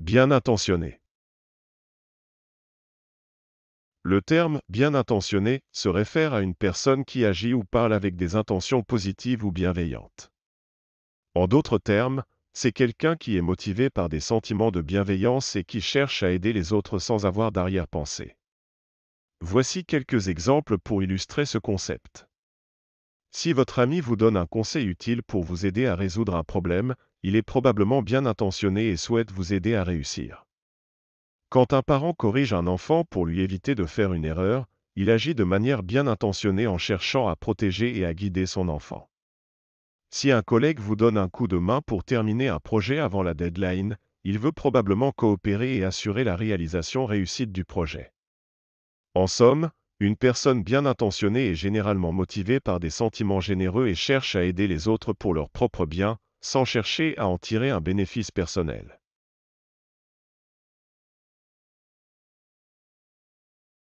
Bien intentionné. Le terme bien intentionné se réfère à une personne qui agit ou parle avec des intentions positives ou bienveillantes. En d'autres termes, c'est quelqu'un qui est motivé par des sentiments de bienveillance et qui cherche à aider les autres sans avoir d'arrière-pensée. Voici quelques exemples pour illustrer ce concept. Si votre ami vous donne un conseil utile pour vous aider à résoudre un problème, il est probablement bien intentionné et souhaite vous aider à réussir. Quand un parent corrige un enfant pour lui éviter de faire une erreur, il agit de manière bien intentionnée en cherchant à protéger et à guider son enfant. Si un collègue vous donne un coup de main pour terminer un projet avant la deadline, il veut probablement coopérer et assurer la réalisation réussite du projet. En somme, une personne bien intentionnée est généralement motivée par des sentiments généreux et cherche à aider les autres pour leur propre bien, sans chercher à en tirer un bénéfice personnel.